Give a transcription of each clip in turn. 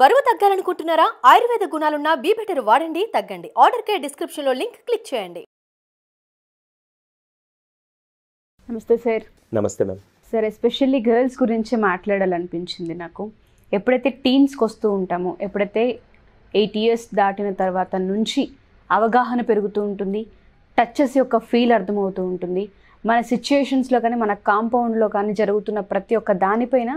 బరువు తగ్గాలనుకుంటున్నారా ఆయుర్వేద గుణాలున్న బెటర్ వాడండి తగ్గండి ఆర్డర్కే డిస్క్రిప్షన్లో లింక్ క్లిక్ చేయండి నమస్తే సార్ నమస్తే మ్యామ్ సార్ ఎస్పెషల్లీ గర్ల్స్ గురించి మాట్లాడాలనిపించింది నాకు ఎప్పుడైతే టీన్స్కి వస్తూ ఉంటామో ఎప్పుడైతే ఎయిట్ ఇయర్స్ దాటిన తర్వాత నుంచి అవగాహన పెరుగుతూ ఉంటుంది టచ్చెస్ యొక్క ఫీల్ అర్థమవుతూ ఉంటుంది మన సిచ్యుయేషన్స్లో కానీ మన కాంపౌండ్లో కానీ జరుగుతున్న ప్రతి ఒక్క దానిపైన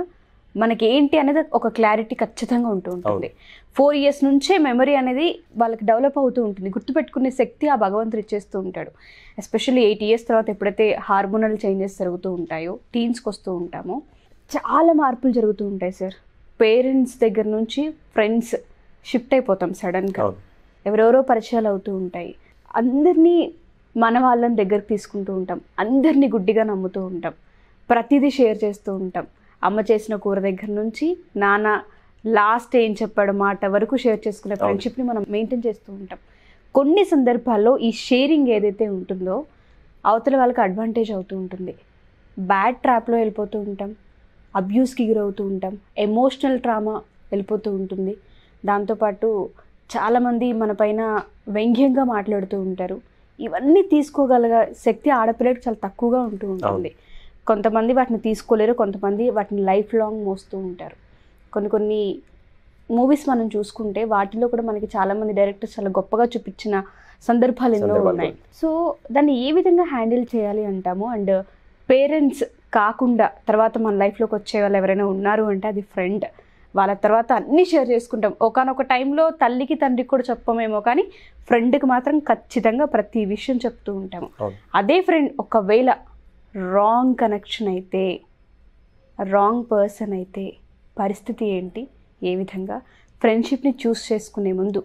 మనకి ఏంటి అనేది ఒక క్లారిటీ ఖచ్చితంగా ఉంటూ ఉంటుంది ఫోర్ ఇయర్స్ నుంచే మెమరీ అనేది వాళ్ళకి డెవలప్ అవుతూ ఉంటుంది గుర్తుపెట్టుకునే శక్తి ఆ భగవంతుడు ఇచ్చేస్తూ ఉంటాడు ఎస్పెషల్లీ ఎయిట్ ఇయర్స్ తర్వాత ఎప్పుడైతే హార్మోనల్ చేంజెస్ జరుగుతూ ఉంటాయో టీన్స్కి వస్తూ ఉంటామో చాలా మార్పులు జరుగుతూ ఉంటాయి సార్ పేరెంట్స్ దగ్గర నుంచి ఫ్రెండ్స్ షిఫ్ట్ అయిపోతాం సడన్గా ఎవరెవరో పరిచయాలు అవుతూ ఉంటాయి అందరినీ మన వాళ్ళని దగ్గరకు తీసుకుంటూ ఉంటాం అందరినీ గుడ్డిగా నమ్ముతూ ఉంటాం ప్రతిదీ షేర్ చేస్తూ ఉంటాం అమ్మ చేసిన కూర దగ్గర నుంచి నాన్న లాస్ట్ ఏం చెప్పాడు మాట వరకు షేర్ చేసుకునే ఫ్రెండ్షిప్ని మనం మెయింటైన్ చేస్తూ ఉంటాం కొన్ని సందర్భాల్లో ఈ షేరింగ్ ఏదైతే ఉంటుందో అవతల వాళ్ళకి అడ్వాంటేజ్ అవుతూ ఉంటుంది బ్యాడ్ ట్రాప్లో వెళ్ళిపోతూ ఉంటాం అబ్యూస్కి గురవుతూ ఉంటాం ఎమోషనల్ ట్రామా వెళ్ళిపోతూ ఉంటుంది దాంతోపాటు చాలామంది మనపైన వ్యంగ్యంగా మాట్లాడుతూ ఉంటారు ఇవన్నీ తీసుకోగలగ శక్తి ఆడపిల్లకి చాలా తక్కువగా ఉంటూ ఉంటుంది కొంతమంది వాటిని తీసుకోలేరు కొంతమంది వాటిని లైఫ్ లాంగ్ మోస్తూ ఉంటారు కొన్ని కొన్ని మూవీస్ మనం చూసుకుంటే వాటిలో కూడా మనకి చాలామంది డైరెక్టర్స్ చాలా గొప్పగా చూపించిన సందర్భాలు ఎన్నో ఉన్నాయి సో దాన్ని ఏ విధంగా హ్యాండిల్ చేయాలి అంటాము అండ్ పేరెంట్స్ కాకుండా తర్వాత మన లైఫ్లోకి వచ్చే వాళ్ళు ఎవరైనా ఉన్నారు అంటే అది ఫ్రెండ్ వాళ్ళ తర్వాత అన్నీ షేర్ చేసుకుంటాం ఒకనొక టైంలో తల్లికి తండ్రికి కూడా చెప్పమేమో కానీ ఫ్రెండ్కి మాత్రం ఖచ్చితంగా ప్రతి విషయం చెప్తూ ఉంటాము అదే ఫ్రెండ్ ఒకవేళ రాంగ్ కనెక్షన్ అయితే రాంగ్ పర్సన్ అయితే పరిస్థితి ఏంటి ఏ విధంగా ఫ్రెండ్షిప్ని చూస్ చేసుకునే ముందు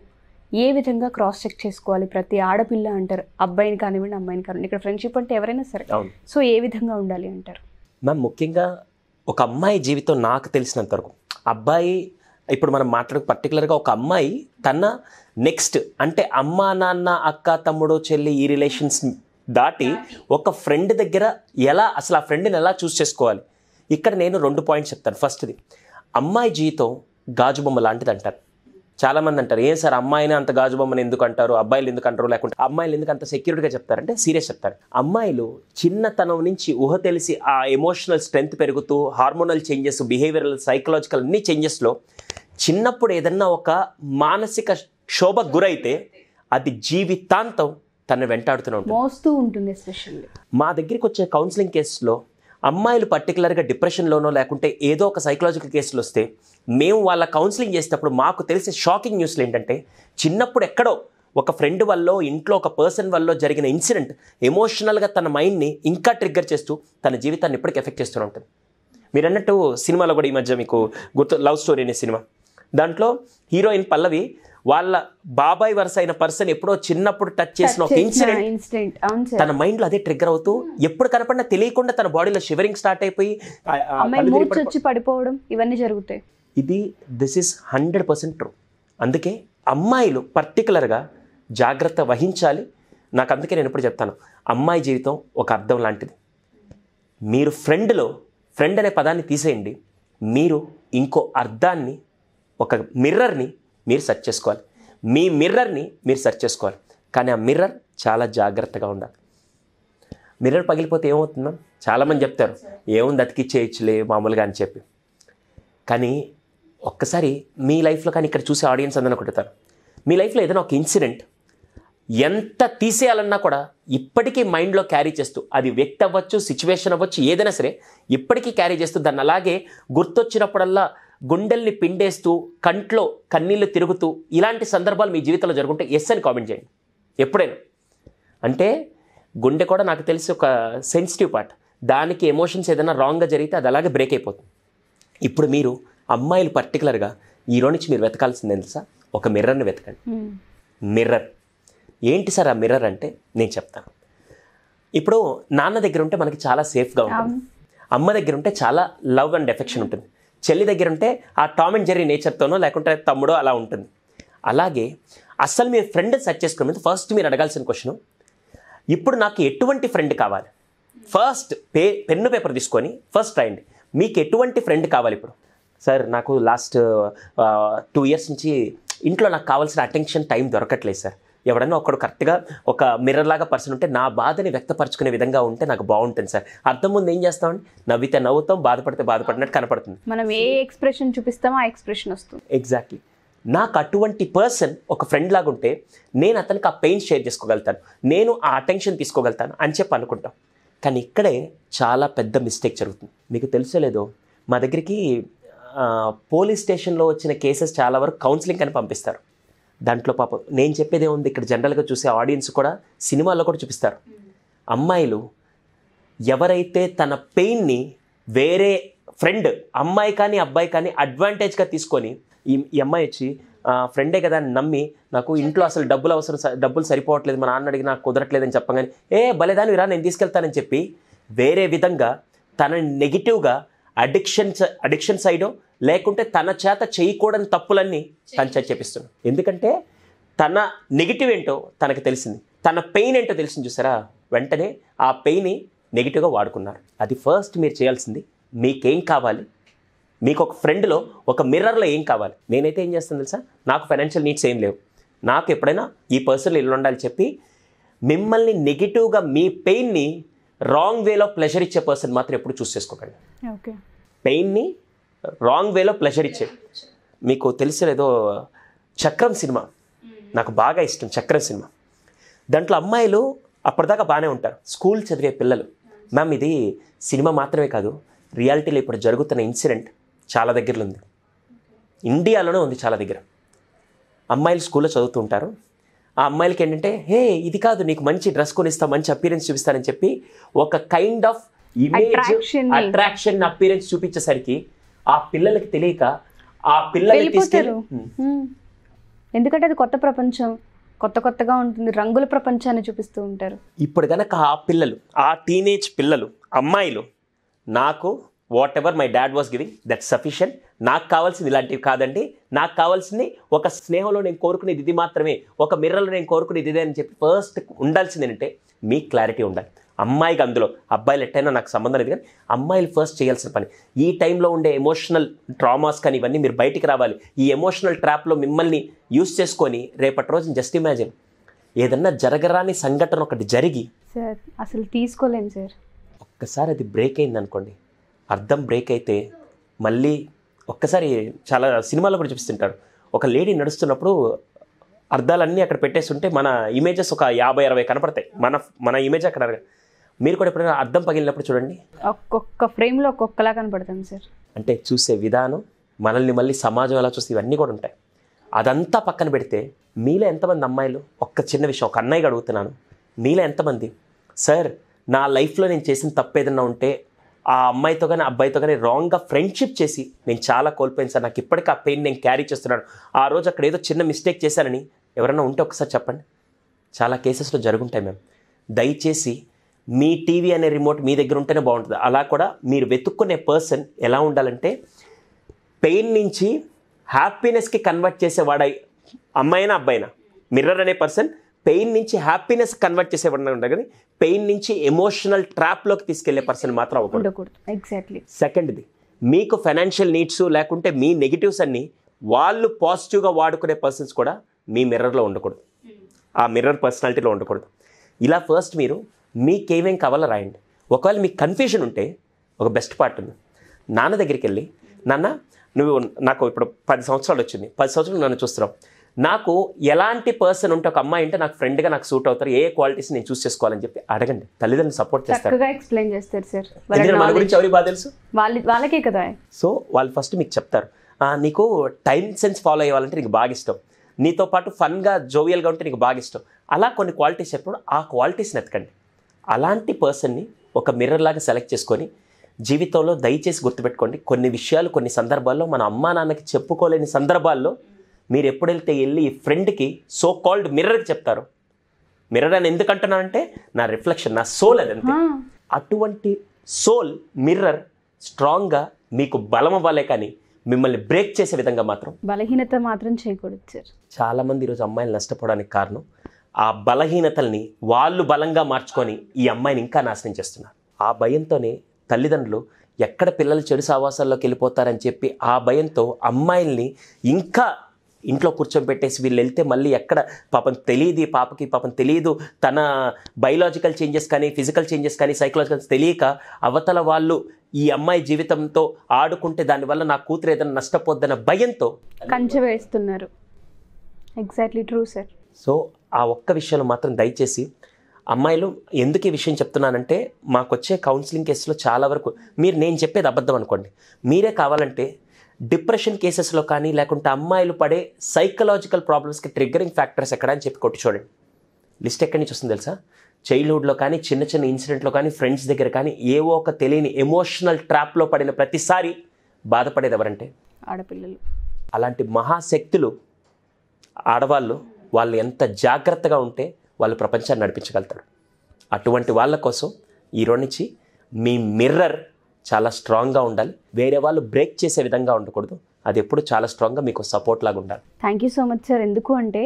ఏ విధంగా క్రాస్ చెక్ చేసుకోవాలి ప్రతి ఆడపిల్ల అంటారు అబ్బాయిని కానివ్వండి అమ్మాయిని కానివ్వండి ఇక్కడ ఫ్రెండ్షిప్ అంటే ఎవరైనా సరే సో ఏ విధంగా ఉండాలి అంటారు మ్యామ్ ముఖ్యంగా ఒక అమ్మాయి జీవితం నాకు తెలిసినంత వరకు అబ్బాయి ఇప్పుడు మనం మాట్లాడే పర్టికులర్గా ఒక అమ్మాయి తన నెక్స్ట్ అంటే అమ్మ నాన్న అక్క తమ్ముడు చెల్లి ఈ రిలేషన్స్ దాటి ఒక ఫ్రెండ్ దగ్గర ఎలా అసలు ఆ ఫ్రెండ్ని ఎలా చూస్ చేసుకోవాలి ఇక్కడ నేను రెండు పాయింట్స్ చెప్తాను ఫస్ట్ది అమ్మాయి జీవితం గాజు బొమ్మ లాంటిది అంటారు చాలామంది అంటారు ఏం సార్ అమ్మాయిని అంత గాజు బొమ్మని ఎందుకు అంటారు అబ్బాయిలు ఎందుకు అంటారు లేకుంటే అమ్మాయిలు ఎందుకు అంత సెక్యూరిటీగా చెప్తారంటే సీరియస్ చెప్తారు అమ్మాయిలు చిన్నతనం నుంచి ఊహ తెలిసి ఆ ఎమోషనల్ స్ట్రెంగ్త్ పెరుగుతూ హార్మోనల్ చేంజెస్ బిహేవియరల్ సైకలాజికల్ అన్ని చేంజెస్లో చిన్నప్పుడు ఏదన్నా ఒక మానసిక క్షోభకు గురైతే అది జీవితాంతం తను వెంటాడుతూనే ఉంటుంది మోస్తూ ఉంటుంది ఎస్పెషల్లీ మా దగ్గరికి వచ్చే కౌన్సిలింగ్ కేసులో అమ్మాయిలు పర్టికులర్గా డిప్రెషన్లోనో లేకుంటే ఏదో ఒక సైకలాజికల్ కేసులు వస్తే మేము వాళ్ళ కౌన్సిలింగ్ చేసేటప్పుడు మాకు తెలిసే షాకింగ్ న్యూస్లు ఏంటంటే చిన్నప్పుడు ఎక్కడో ఒక ఫ్రెండ్ వల్ల ఇంట్లో ఒక పర్సన్ వల్ల జరిగిన ఇన్సిడెంట్ ఎమోషనల్గా తన మైండ్ని ఇంకా ట్రిగ్గర్ చేస్తూ తన జీవితాన్ని ఇప్పటికీ ఎఫెక్ట్ చేస్తూనే ఉంటుంది మీరు అన్నట్టు సినిమాలో కూడా ఈ మధ్య మీకు గుర్తు లవ్ స్టోరీ అనే సినిమా దాంట్లో హీరోయిన్ పల్లవి వాళ్ళ బాబాయ్ వరుస అయిన పర్సన్ ఎప్పుడో చిన్నప్పుడు టచ్ చేసిన ఒక ఇన్సిడెంట్ తన మైండ్ లో అదే ట్రిగ్గర్ అవుతూ ఎప్పుడు కనపడినా తెలియకుండా తన బాడీలో షివరింగ్ స్టార్ట్ అయిపోయి వచ్చి పడిపోవడం ఇవన్నీ జరుగుతాయి ఇది this is hundred percent true అందుకే అమ్మాయిలు పర్టికులర్గా జాగ్రత్త వహించాలి నాకు అందుకే నేను ఎప్పుడు చెప్తాను అమ్మాయి జీవితం ఒక అర్థం లాంటిది మీరు ఫ్రెండ్లో ఫ్రెండ్ అనే పదాన్ని తీసేయండి మీరు ఇంకో అర్థాన్ని ఒక మిర్రర్ని మీరు సెర్చ్ చేసుకోవాలి మీ మిర్రర్ని మీరు సెర్చ్ చేసుకోవాలి కానీ ఆ మిర్రర్ చాలా జాగ్రత్తగా ఉండాలి మిర్రర్ పగిలిపోతే ఏమవుతుంది మ్యామ్ చాలామంది చెప్తారు ఏముంది అతికి చేయొచ్చులే మామూలుగా అని చెప్పి కానీ ఒక్కసారి మీ లైఫ్లో కానీ ఇక్కడ చూసే ఆడియన్స్ అందరూ కొట్టుతారు మీ లైఫ్లో ఏదైనా ఒక ఇన్సిడెంట్ ఎంత తీసేయాలన్నా కూడా ఇప్పటికీ మైండ్లో క్యారీ చేస్తూ అది వ్యక్తి అవ్వచ్చు సిచ్యువేషన్ అవ్వచ్చు ఏదైనా సరే ఇప్పటికీ క్యారీ చేస్తూ దాన్ని అలాగే గుర్తొచ్చినప్పుడల్లా గుండెల్ని పిండేస్తూ కంట్లో కన్నీళ్ళు తిరుగుతూ ఇలాంటి సందర్భాలు మీ జీవితంలో జరుగుంటే ఎస్ అని కామెంట్ చేయండి ఎప్పుడైనా అంటే గుండె కూడా నాకు తెలిసి ఒక సెన్సిటివ్ పార్ట్ దానికి ఎమోషన్స్ ఏదైనా రాంగ్గా జరిగితే అది అలాగే బ్రేక్ అయిపోతుంది ఇప్పుడు మీరు అమ్మాయిలు పర్టికులర్గా ఈరో నుంచి మీరు వెతకాల్సింది తెలుసా ఒక మిర్రర్ని వెతకండి మిర్రర్ hmm. ఏంటి సార్ ఆ మిర్రర్ అంటే నేను చెప్తాను ఇప్పుడు నాన్న దగ్గర ఉంటే మనకి చాలా సేఫ్గా ఉంటుంది అమ్మ దగ్గర ఉంటే చాలా లవ్ అండ్ ఎఫెక్షన్ ఉంటుంది చెల్లి దగ్గర ఉంటే ఆ టామ్ అండ్ జెర్రీ నేచర్తోనో లేకుంటే తమ్ముడో అలా ఉంటుంది అలాగే అస్సలు మీ ఫ్రెండ్ సెర్చ్ చేసుకునే ముందు ఫస్ట్ మీరు అడగాల్సిన క్వశ్చన్ ఇప్పుడు నాకు ఎటువంటి ఫ్రెండ్ కావాలి ఫస్ట్ పే పెన్ను పేపర్ తీసుకొని ఫస్ట్ రాయండి మీకు ఎటువంటి ఫ్రెండ్ కావాలి ఇప్పుడు సార్ నాకు లాస్ట్ టూ ఇయర్స్ నుంచి ఇంట్లో నాకు కావాల్సిన అటెన్షన్ టైం దొరకట్లేదు సార్ ఎవడన్నా ఒకడు కరెక్ట్గా ఒక మిర్రర్ లాగా పర్సన్ ఉంటే నా బాధని వ్యక్తపరచుకునే విధంగా ఉంటే నాకు బాగుంటుంది సార్ అర్థం ముందు ఏం చేస్తామండి నవ్వితే నవ్వుతాం బాధపడితే బాధపడినట్టు కనపడుతుంది మనం ఏ ఎక్స్ప్రెషన్ చూపిస్తామో ఆ ఎక్స్ప్రెషన్ వస్తుంది ఎగ్జాక్ట్లీ నాకు అటువంటి పర్సన్ ఒక ఫ్రెండ్ లాగా ఉంటే నేను అతనికి ఆ పెయిన్ షేర్ చేసుకోగలుగుతాను నేను ఆ అటెన్షన్ తీసుకోగలుగుతాను అని చెప్పి అనుకుంటాం కానీ ఇక్కడే చాలా పెద్ద మిస్టేక్ జరుగుతుంది మీకు తెలుసలేదో మా దగ్గరికి పోలీస్ స్టేషన్లో వచ్చిన కేసెస్ చాలా వరకు కౌన్సిలింగ్ అని పంపిస్తారు దాంట్లో పాపం నేను చెప్పేది ఏముంది ఇక్కడ జనరల్గా చూసే ఆడియన్స్ కూడా సినిమాల్లో కూడా చూపిస్తారు అమ్మాయిలు ఎవరైతే తన పెయిన్ని వేరే ఫ్రెండ్ అమ్మాయి కానీ అబ్బాయి కానీ అడ్వాంటేజ్గా తీసుకొని ఈ అమ్మాయి వచ్చి ఫ్రెండే కదా అని నమ్మి నాకు ఇంట్లో అసలు డబ్బులు అవసరం డబ్బులు సరిపోవట్లేదు మా నాన్న అడిగి నాకు కుదరట్లేదని చెప్పగానే ఏ భలేదాని రా నేను తీసుకెళ్తానని చెప్పి వేరే విధంగా తనని నెగిటివ్గా అడిక్షన్ అడిక్షన్ సైడో లేకుంటే తన చేత చేయకూడని తప్పులన్నీ తన చేత చేపిస్తున్నాడు ఎందుకంటే తన నెగిటివ్ ఏంటో తనకు తెలిసింది తన పెయిన్ ఏంటో తెలిసింది చూసారా వెంటనే ఆ పెయిన్ని నెగిటివ్గా వాడుకున్నారు అది ఫస్ట్ మీరు చేయాల్సింది మీకేం కావాలి మీకు ఒక ఫ్రెండ్లో ఒక మిర్రర్లో ఏం కావాలి నేనైతే ఏం చేస్తాను తెలుసా నాకు ఫైనాన్షియల్ నీడ్స్ ఏం లేవు నాకు ఎప్పుడైనా ఈ పర్సన్లో ఇల్లు ఉండాలి చెప్పి మిమ్మల్ని నెగిటివ్గా మీ పెయిన్ని రాంగ్ వేలో ప్లెజర్ ఇచ్చే పర్సన్ మాత్రం ఎప్పుడు చూస్ చేసుకోకండి పెయిన్ని రాంగ్ వేలో ప్లెజర్ ఇచ్చేది మీకు తెలిసిన ఏదో చక్రం సినిమా నాకు బాగా ఇష్టం చక్రం సినిమా దాంట్లో అమ్మాయిలు అప్పటిదాకా బాగానే ఉంటారు స్కూల్ చదివే పిల్లలు మ్యామ్ ఇది సినిమా మాత్రమే కాదు రియాలిటీలో ఇప్పుడు జరుగుతున్న ఇన్సిడెంట్ చాలా దగ్గరలో ఉంది ఇండియాలోనే ఉంది చాలా దగ్గర అమ్మాయిలు స్కూల్లో చదువుతూ ఉంటారు ఆ అమ్మాయిలకి ఏంటంటే హే ఇది కాదు నీకు మంచి డ్రెస్ కొనిస్తా మంచి అపీరెన్స్ చూపిస్తానని చెప్పి ఒక kind of image attraction appearance చూపించేసరికి ఆ పిల్లలకి తెలియక ఆ పిల్లలు తీసుకెళ్ళి ఎందుకంటే అది కొత్త ప్రపంచం కొత్త కొత్తగా ఉంటుంది రంగుల ప్రపంచాన్ని చూపిస్తూ ఉంటారు ఇప్పుడు కనుక ఆ పిల్లలు ఆ టీనేజ్ పిల్లలు అమ్మాయిలు నాకు whatever my dad was giving that sufficient నాకు కావాల్సింది ఇలాంటివి కాదండి నాకు కావాల్సింది ఒక స్నేహంలో నేను కోరుకునేది ఇది మాత్రమే ఒక మిర్రర్లో నేను కోరుకునేది ఇదే అని చెప్పి ఫస్ట్ ఉండాల్సింది ఏంటంటే మీకు క్లారిటీ ఉండాలి అమ్మాయికి అందులో అబ్బాయిలు ఎట్టయినా నాకు సంబంధం లేదు కానీ అమ్మాయిలు ఫస్ట్ చేయాల్సిన పని ఈ టైంలో ఉండే ఎమోషనల్ ట్రామాస్ కానీ ఇవన్నీ మీరు బయటికి రావాలి ఈ ఎమోషనల్ ట్రాప్లో మిమ్మల్ని యూస్ చేసుకొని రేపటి రోజు జస్ట్ ఇమాజిన్ ఏదన్నా జరగరాని సంఘటన ఒకటి జరిగి సార్ అసలు తీసుకోలేను సార్ ఒక్కసారి అది బ్రేక్ అయింది అనుకోండి అర్థం బ్రేక్ అయితే మళ్ళీ ఒక్కసారి చాలా సినిమాలో కూడా చూపిస్తుంటారు ఒక లేడీ నడుస్తున్నప్పుడు అర్థాలన్నీ అక్కడ పెట్టేస్తుంటే మన ఇమేజెస్ ఒక యాభై అరవై కనపడతాయి మన మన ఇమేజ్ అక్కడ మీరు కూడా ఎప్పుడైనా అర్థం పగిలినప్పుడు చూడండి ఒక్కొక్క ఫ్రేమ్లో ఒక్కొక్కలా కనపడుతుంది సార్ అంటే చూసే విధానం మనల్ని మళ్ళీ సమాజం ఎలా చూస్తే ఇవన్నీ కూడా ఉంటాయి అదంతా పక్కన పెడితే మీలో ఎంతమంది అమ్మాయిలు ఒక్క చిన్న విషయం ఒక అన్నయ్యగా అడుగుతున్నాను మీలో ఎంతమంది సార్ నా లైఫ్లో నేను చేసిన తప్పు ఏదైనా ఉంటే ఆ అమ్మాయితో కానీ అబ్బాయితో కానీ రాంగ్గా ఫ్రెండ్షిప్ చేసి నేను చాలా కోల్పోయింది సార్ నాకు ఇప్పటికీ ఆ పెయిన్ నేను క్యారీ చేస్తున్నాను ఆ రోజు అక్కడ ఏదో చిన్న మిస్టేక్ చేశానని ఎవరైనా ఉంటే ఒకసారి చెప్పండి చాలా కేసెస్లో జరుగుంటాయి మేము దయచేసి మీ టీవీ అనే రిమోట్ మీ దగ్గర ఉంటేనే బాగుంటుంది అలా కూడా మీరు వెతుక్కునే పర్సన్ ఎలా ఉండాలంటే పెయిన్ నుంచి హ్యాపీనెస్కి కన్వర్ట్ చేసేవాడై అమ్మాయినా అబ్బాయినా మిర్రర్ అనే పర్సన్ పెయిన్ నుంచి హ్యాపీనెస్ కన్వర్ట్ చేసేవాడిని ఉండదు కానీ పెయిన్ నుంచి ఎమోషనల్ ట్రాప్లోకి తీసుకెళ్లే పర్సన్ మాత్రం అవ్వకూడదు ఎగ్జాక్ట్లీ సెకండ్ది మీకు ఫైనాన్షియల్ నీడ్స్ లేకుంటే మీ నెగిటివ్స్ అన్నీ వాళ్ళు పాజిటివ్గా వాడుకునే పర్సన్స్ కూడా మీ మిర్రర్లో ఉండకూడదు ఆ మిర్రర్ పర్సనాలిటీలో ఉండకూడదు ఇలా ఫస్ట్ మీరు మీకేమేం కావాలో రాయండి ఒకవేళ మీకు కన్ఫ్యూషన్ ఉంటే ఒక బెస్ట్ పార్ట్ ఉంది నాన్న దగ్గరికి వెళ్ళి నాన్న నువ్వు నాకు ఇప్పుడు పది సంవత్సరాలు వచ్చింది పది సంవత్సరాలు నన్ను చూస్తున్నావు నాకు ఎలాంటి పర్సన్ ఉంటే ఒక అమ్మాయి అంటే నాకు ఫ్రెండ్గా నాకు సూట్ అవుతారు ఏ క్వాలిటీస్ నేను చూస్ చేసుకోవాలని చెప్పి అడగండి తల్లిదండ్రులు సపోర్ట్ చేస్తారు ఎక్స్ప్లెయిన్ చేస్తారు సార్ మన గురించి ఎవరికి బాగా తెలుసు వాళ్ళకే కదా సో వాళ్ళు ఫస్ట్ మీకు చెప్తారు నీకు టైం సెన్స్ ఫాలో అయ్యాలంటే నీకు బాగా ఇష్టం నీతో పాటు ఫన్గా జోవియల్గా ఉంటే నీకు బాగా ఇష్టం అలా కొన్ని క్వాలిటీస్ చెప్పినప్పుడు ఆ క్వాలిటీస్ని ఎత్తకండి అలాంటి పర్సన్ని ఒక మిర్రర్ లాగా సెలెక్ట్ చేసుకొని జీవితంలో దయచేసి గుర్తుపెట్టుకోండి కొన్ని విషయాలు కొన్ని సందర్భాల్లో మన అమ్మా నాన్నకి చెప్పుకోలేని సందర్భాల్లో మీరు ఎప్పుడెళ్తే వెళ్ళి ఈ ఫ్రెండ్కి సో కాల్డ్ మిర్రర్కి చెప్తారు మిర్రర్ అని ఎందుకంటున్నా అంటే నా రిఫ్లెక్షన్ నా సోల్ అది అటువంటి సోల్ మిర్రర్ స్ట్రాంగ్గా మీకు బలం అవ్వాలే కానీ మిమ్మల్ని బ్రేక్ చేసే విధంగా మాత్రం బలహీనత మాత్రం చేయకూడదు సార్ చాలామంది ఈరోజు అమ్మాయిలు నష్టపోవడానికి కారణం ఆ బలహీనతల్ని వాళ్ళు బలంగా మార్చుకొని ఈ అమ్మాయిని ఇంకా నాశనం చేస్తున్నారు ఆ భయంతోనే తల్లిదండ్రులు ఎక్కడ పిల్లలు చెడు సావాసాల్లోకి వెళ్ళిపోతారని చెప్పి ఆ భయంతో అమ్మాయిల్ని ఇంకా ఇంట్లో కూర్చోబెట్టేసి వీళ్ళు వెళ్తే మళ్ళీ ఎక్కడ పాపం తెలియదు పాపకి పాపం తెలియదు తన బయలాజికల్ చేంజెస్ కానీ ఫిజికల్ చేంజెస్ కానీ సైకలాజికల్ తెలియక అవతల వాళ్ళు ఈ అమ్మాయి జీవితంతో ఆడుకుంటే దానివల్ల నా కూతురు ఏదైనా నష్టపోద్దన్న భయంతో కంచె వేస్తున్నారు ఎగ్జాక్ట్లీ ట్రూ సార్ సో ఆ ఒక్క విషయంలో మాత్రం దయచేసి అమ్మాయిలు ఎందుకు ఈ విషయం చెప్తున్నానంటే మాకు వచ్చే కౌన్సిలింగ్ కేసులో చాలా వరకు మీరు నేను చెప్పేది అబద్ధం అనుకోండి మీరే కావాలంటే డిప్రెషన్ కేసెస్లో కానీ లేకుంటే అమ్మాయిలు పడే సైకలాజికల్ ప్రాబ్లమ్స్కి ట్రిగ్గరింగ్ ఫ్యాక్టర్స్ ఎక్కడా అని చెప్పి కొట్టి చూడండి లిస్ట్ ఎక్కడి నుంచి వస్తుంది తెలుసా చైల్డ్హుడ్లో కానీ చిన్న చిన్న ఇన్సిడెంట్లో కానీ ఫ్రెండ్స్ దగ్గర కానీ ఏవో ఒక తెలియని ఎమోషనల్ ట్రాప్లో పడిన ప్రతిసారి బాధపడేది ఎవరంటే ఆడపిల్లలు అలాంటి మహాశక్తులు ఆడవాళ్ళు వాళ్ళు ఎంత జాగ్రత్తగా ఉంటే వాళ్ళు ప్రపంచాన్ని నడిపించగలుగుతారు అటువంటి వాళ్ళ కోసం ఈరోజు నుంచి మీ మిర్రర్ చాలా స్ట్రాంగ్గా ఉండాలి వేరే వాళ్ళు బ్రేక్ చేసే విధంగా ఉండకూడదు అది ఎప్పుడు చాలా స్ట్రాంగ్గా మీకు సపోర్ట్ లాగా ఉండాలి thank you so much sir ఎందుకు అంటే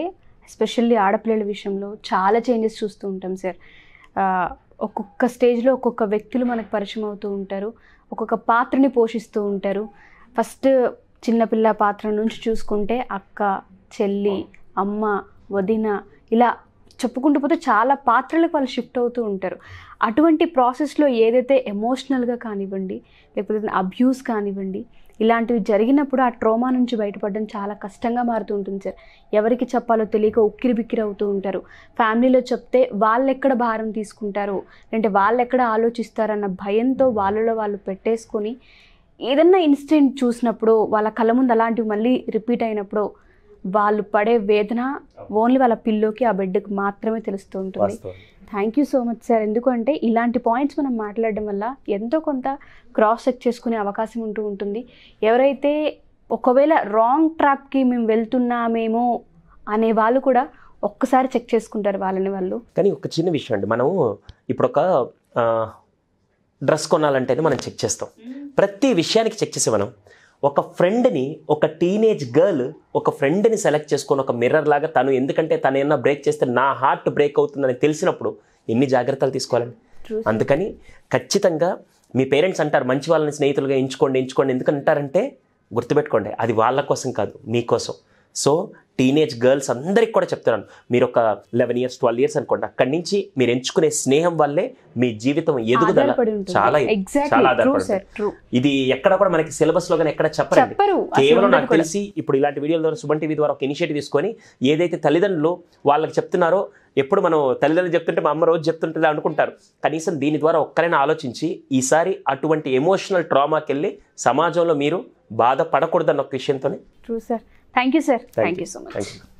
ఎస్పెషల్లీ ఆడపిల్లల విషయంలో చాలా చేంజెస్ చూస్తూ ఉంటాం సార్ ఒక్కొక్క స్టేజ్లో ఒక్కొక్క వ్యక్తులు మనకు పరిచయం అవుతూ ఉంటారు ఒక్కొక్క పాత్రని పోషిస్తూ ఉంటారు ఫస్ట్ చిన్నపిల్ల పాత్ర నుంచి చూసుకుంటే అక్క చెల్లి అమ్మ వదిన ఇలా చెప్పుకుంటూ పోతే చాలా పాత్రలకు వాళ్ళు షిఫ్ట్ అవుతూ ఉంటారు అటువంటి ప్రాసెస్లో ఏదైతే ఎమోషనల్గా కానివ్వండి లేకపోతే అబ్యూస్ కానివ్వండి ఇలాంటివి జరిగినప్పుడు ఆ ట్రోమా నుంచి బయటపడడం చాలా కష్టంగా మారుతూ ఉంటుంది సార్ ఎవరికి చెప్పాలో తెలియక ఉక్కిరి బిక్కిరి అవుతూ ఉంటారు ఫ్యామిలీలో చెప్తే వాళ్ళు ఎక్కడ భారం తీసుకుంటారో అంటే వాళ్ళు ఎక్కడ ఆలోచిస్తారన్న భయంతో వాళ్ళలో వాళ్ళు పెట్టేసుకొని ఏదన్నా ఇన్సిడెంట్ చూసినప్పుడు వాళ్ళ కళ్ళ ముందు అలాంటివి మళ్ళీ రిపీట్ అయినప్పుడు వాళ్ళు పడే వేదన ఓన్లీ వాళ్ళ పిల్లోకి ఆ బిడ్డకు మాత్రమే తెలుస్తూ ఉంటుంది thank you so much sir ఎందుకంటే ఇలాంటి పాయింట్స్ మనం మాట్లాడడం వల్ల ఎంతో కొంత క్రాస్ చెక్ చేసుకునే అవకాశం ఉంటూ ఉంటుంది ఎవరైతే ఒకవేళ రాంగ్ ట్రాప్కి మేము వెళ్తున్నామేమో అనే వాళ్ళు కూడా ఒక్కసారి చెక్ చేసుకుంటారు వాళ్ళని వాళ్ళు కానీ ఒక చిన్న విషయం అండి మనం ఇప్పుడు ఒక డ్రెస్ కొనాలంటేనే మనం చెక్ చేస్తాం hmm. ప్రతి విషయానికి చెక్ చేసే మనం ఒక ఫ్రెండ్ని ఒక టీనేజ్ గర్ల్ ఒక ఫ్రెండ్ని సెలెక్ట్ చేసుకొని ఒక మిర్రర్ లాగా తను ఎందుకంటే తను ఏమన్నా బ్రేక్ చేస్తే నా హార్ట్ బ్రేక్ అవుతుందని తెలిసినప్పుడు ఎన్ని జాగ్రత్తలు తీసుకోవాలని అందుకని ఖచ్చితంగా మీ పేరెంట్స్ అంటారు మంచి వాళ్ళని స్నేహితులుగా ఎంచుకోండి ఎంచుకోండి ఎందుకంటారంటే గుర్తుపెట్టుకోండి అది వాళ్ళ కోసం కాదు మీకోసం సో టీనేజ్ గర్ల్స్ అందరికి కూడా చెప్తున్నాను మీరు ఒక లెవెన్ ఇయర్స్ ట్వెల్వ్ ఇయర్స్ అనుకోండి అక్కడి నుంచి మీరు ఎంచుకునే స్నేహం వల్లే మీ జీవితం ఎదుగుదల చాలా చాలా ఇది ఎక్కడ కూడా మనకి సిలబస్ లో ఎక్కడ చెప్పలేదు కేవలం నాకు తెలిసి ఇప్పుడు ఇలాంటి వీడియోల ద్వారా సుబన్ టీవీ ద్వారా ఒక ఇనిషియేటివ్ తీసుకొని ఏదైతే తల్లిదండ్రులు వాళ్ళకి చెప్తున్నారో ఎప్పుడు మనం తల్లిదండ్రులు చెప్తుంటే మా అమ్మ రోజు చెప్తుంటుంది అనుకుంటారు కనీసం దీని ద్వారా ఒక్కరైనా ఆలోచించి ఈసారి అటువంటి ఎమోషనల్ ట్రామాకి వెళ్ళి సమాజంలో మీరు బాధపడకూడదన్న ఒక విషయంతోనే చూసారు Thank you, sir. Thank, Thank you. you. so much.